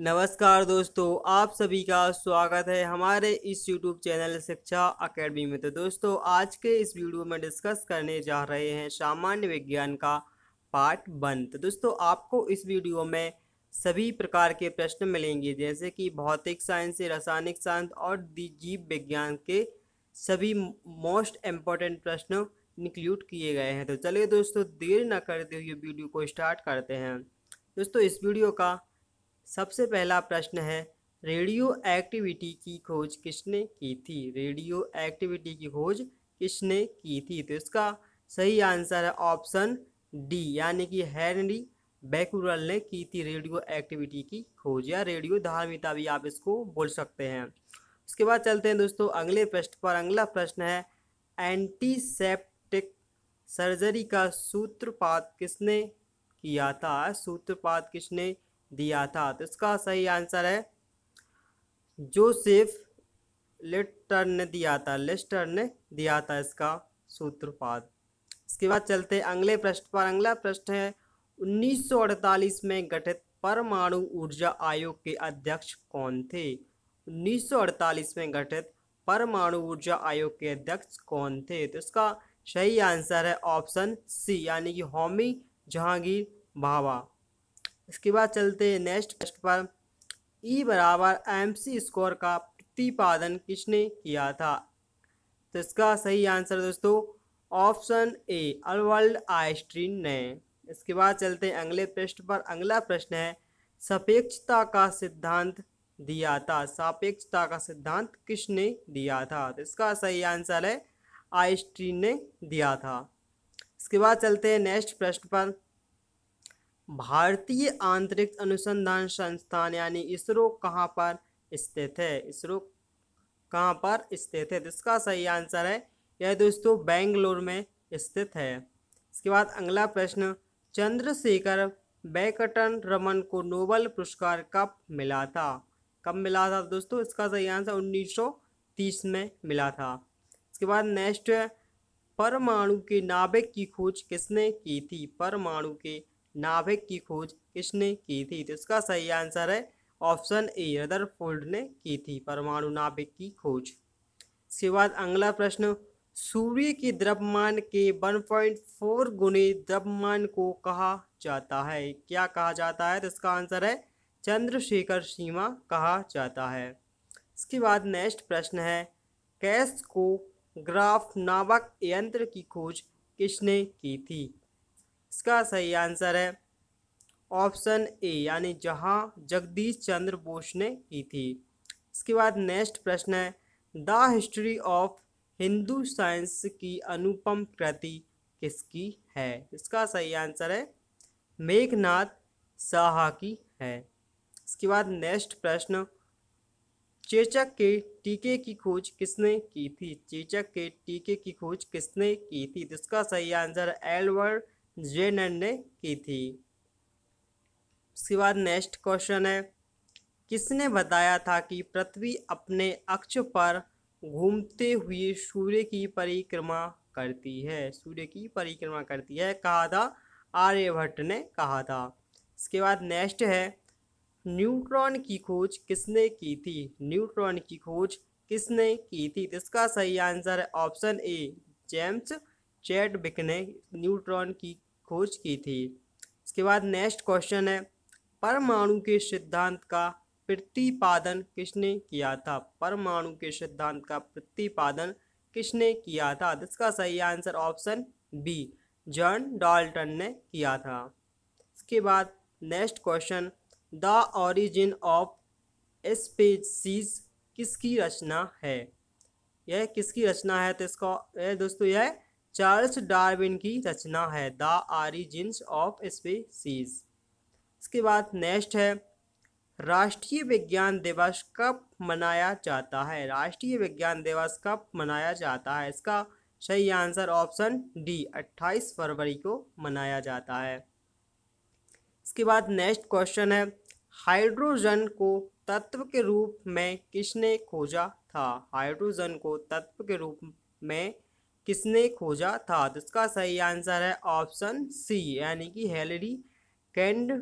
नमस्कार दोस्तों आप सभी का स्वागत है हमारे इस यूट्यूब चैनल शिक्षा अकेडमी में तो दोस्तों आज के इस वीडियो में डिस्कस करने जा रहे हैं सामान्य विज्ञान का पार्ट वन तो दोस्तों आपको इस वीडियो में सभी प्रकार के प्रश्न मिलेंगे जैसे कि भौतिक साइंस रासायनिक साइंस और जीव विज्ञान के सभी मोस्ट इम्पॉर्टेंट प्रश्न इंक्लूड किए गए हैं तो चलिए दोस्तों देर न करते हुए वीडियो को स्टार्ट करते हैं दोस्तों इस वीडियो का सबसे पहला प्रश्न है रेडियो एक्टिविटी की खोज किसने की थी रेडियो एक्टिविटी की खोज किसने की थी तो इसका सही आंसर है ऑप्शन डी यानी कि हैनरी बैकुरल ने की थी रेडियो एक्टिविटी की खोज या रेडियो धार्मिकता भी आप इसको बोल सकते हैं उसके बाद चलते हैं दोस्तों अगले प्रश्न पर अगला प्रश्न है एंटीसेप्टिक सर्जरी का सूत्रपात किसने किया था सूत्रपात किसने दिया था तो इसका सही आंसर है जोसेफ लेटर ने दिया था लेस्टर ने दिया था इसका सूत्रपात इसके बाद चलते अगले प्रश्न पर अगला प्रश्न है 1948 में गठित परमाणु ऊर्जा आयोग के अध्यक्ष कौन थे 1948 में गठित परमाणु ऊर्जा आयोग के अध्यक्ष कौन थे तो इसका सही आंसर है ऑप्शन सी यानी कि होमी जहांगीर भावा इसके बाद चलते हैं नेक्स्ट प्रश्न पर ई e बराबर एम सी स्कोर का प्रतिपादन किसने किया था तो इसका सही आंसर दोस्तों ऑप्शन ए अलवर्ल्ड आइस्ट्रीन ने इसके बाद चलते हैं अगले प्रश्न पर अगला प्रश्न है सापेक्षता का सिद्धांत दिया था सापेक्षता का सिद्धांत किसने दिया था तो इसका सही आंसर है आइस्ट्रीन ने दिया था इसके बाद चलते हैं नेक्स्ट प्रश्न पर भारतीय आंतरिक अनुसंधान संस्थान यानी इसरो कहाँ पर स्थित है इसरो कहाँ पर स्थित है इसका सही आंसर है यह दोस्तों बेंगलोर में स्थित है इसके बाद अगला प्रश्न चंद्रशेखर बैकटन रमन को नोबल पुरस्कार कब मिला था कब मिला था दोस्तों इसका सही आंसर 1930 में मिला था इसके बाद नेक्स्ट परमाणु के नाभिक की खोज किसने की थी परमाणु के नाभिक की खोज किसने की थी तो इसका सही आंसर है ऑप्शन ए रदरफोल्ड ने की थी परमाणु नाभिक की खोज इसके बाद अगला प्रश्न सूर्य के द्रव्यमान के 1.4 गुने द्रव्यमान को कहा जाता है क्या कहा जाता है तो इसका आंसर है चंद्रशेखर सीमा कहा जाता है इसके बाद नेक्स्ट प्रश्न है कैश को ग्राफ नामक यंत्र की खोज किसने की थी इसका सही आंसर है ऑप्शन ए यानी जहां जगदीश चंद्र बोस ने की थी इसके बाद नेक्स्ट प्रश्न है the history of Hindu science की अनुपम कृति किसकी है इसका सही आंसर है मेघनाथ साहा की है इसके बाद नेक्स्ट प्रश्न चेचक के टीके की खोज किसने की थी चेचक के टीके की खोज किसने की थी तो इसका सही आंसर एलवर्ड जेनन ने की थी उसके बाद नेक्स्ट क्वेश्चन है किसने बताया था कि पृथ्वी अपने अक्ष पर घूमते हुए सूर्य की परिक्रमा करती है सूर्य की परिक्रमा करती है कहा था आर्यभट्ट ने कहा था इसके बाद नेक्स्ट है न्यूट्रॉन की खोज किसने की थी न्यूट्रॉन की खोज किसने की थी तो इसका सही आंसर है ऑप्शन ए जेम्स चैट बिक ने न्यूट्रॉन की खोज की थी इसके बाद नेक्स्ट क्वेश्चन है परमाणु के सिद्धांत का प्रतिपादन किसने किया था परमाणु के सिद्धांत का प्रतिपादन किसने किया था इसका सही answer option B John Dalton ने किया था इसके बाद next question the origin of species किसकी रचना है यह किसकी रचना है तो इसका यह दोस्तों यह चार्ल्स डार्विन की रचना है द आरिजिन्स ऑफ स्पीसीज इसके बाद नेक्स्ट है राष्ट्रीय विज्ञान दिवस कब मनाया जाता है राष्ट्रीय विज्ञान दिवस कब मनाया जाता है इसका सही आंसर ऑप्शन डी 28 फरवरी को मनाया जाता है इसके बाद नेक्स्ट क्वेश्चन है हाइड्रोजन को तत्व के रूप में किसने खोजा था हाइड्रोजन को तत्व के रूप में किसने खोजा था तो इसका सही आंसर है ऑप्शन सी यानी कि हेलरी कैंड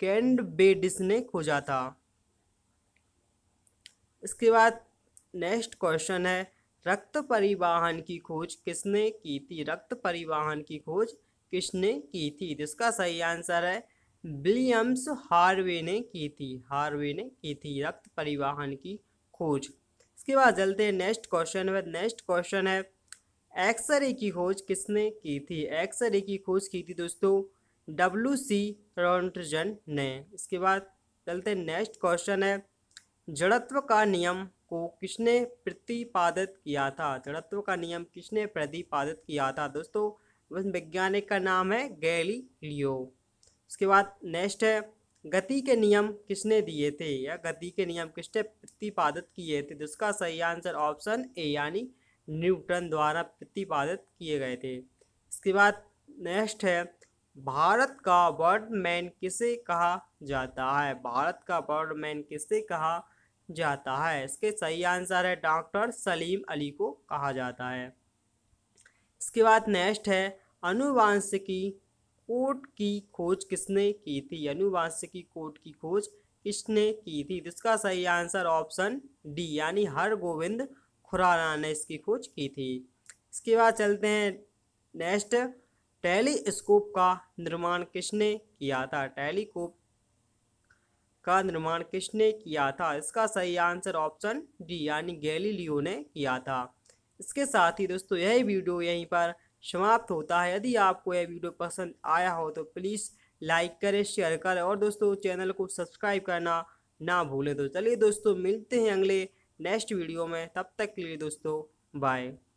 कैंड बेडिस ने खोजा था इसके बाद नेक्स्ट क्वेश्चन है रक्त परिवहन की खोज किसने की थी रक्त परिवहन की खोज किसने की थी इसका सही आंसर है विलियम्स हार्वे ने की थी हार्वे ने की थी रक्त परिवहन की खोज इसके बाद चलते हैं नेक्स्ट क्वेश्चन में नेक्स्ट क्वेश्चन है एक्सरे की खोज किसने की थी एक्सरे की खोज की थी दोस्तों डब्ल्यू सी रॉन्ट्रजन ने इसके बाद चलते नेक्स्ट क्वेश्चन है जड़त्व का नियम को किसने प्रतिपादित किया था जड़त्व का नियम किसने प्रतिपादित किया था दोस्तों वैज्ञानिक का नाम है गैली लियो उसके बाद नेक्स्ट है गति के नियम किसने दिए थे या गति के नियम किसने प्रतिपादित किए थे जिसका सही आंसर ऑप्शन ए यानी न्यूटन द्वारा प्रतिपादित किए गए थे इसके बाद नेक्स्ट है भारत का बर्डमैन किसे कहा जाता है भारत का बर्डमैन किसे कहा जाता है इसके सही आंसर है डॉक्टर सलीम अली को कहा जाता है इसके बाद नेक्स्ट है अनुवांशिकी कोट की खोज किसने की थी अनुवांशिकी कोट की खोज किसने की थी इसका सही आंसर ऑप्शन डी यानी हर गोविंद खुराना ने इसकी खोज की थी इसके बाद चलते हैं नेक्स्ट टेलीस्कोप का निर्माण किसने किया था टेलीकोप का निर्माण किसने किया था इसका सही आंसर ऑप्शन डी यानी गैलीलियो ने किया था इसके साथ ही दोस्तों यही वीडियो यहीं पर समाप्त होता है यदि आपको यह वीडियो पसंद आया हो तो प्लीज़ लाइक करें शेयर करें और दोस्तों चैनल को सब्सक्राइब करना ना भूलें तो चलिए दोस्तों मिलते हैं अगले नेक्स्ट वीडियो में तब तक के लिए दोस्तों बाय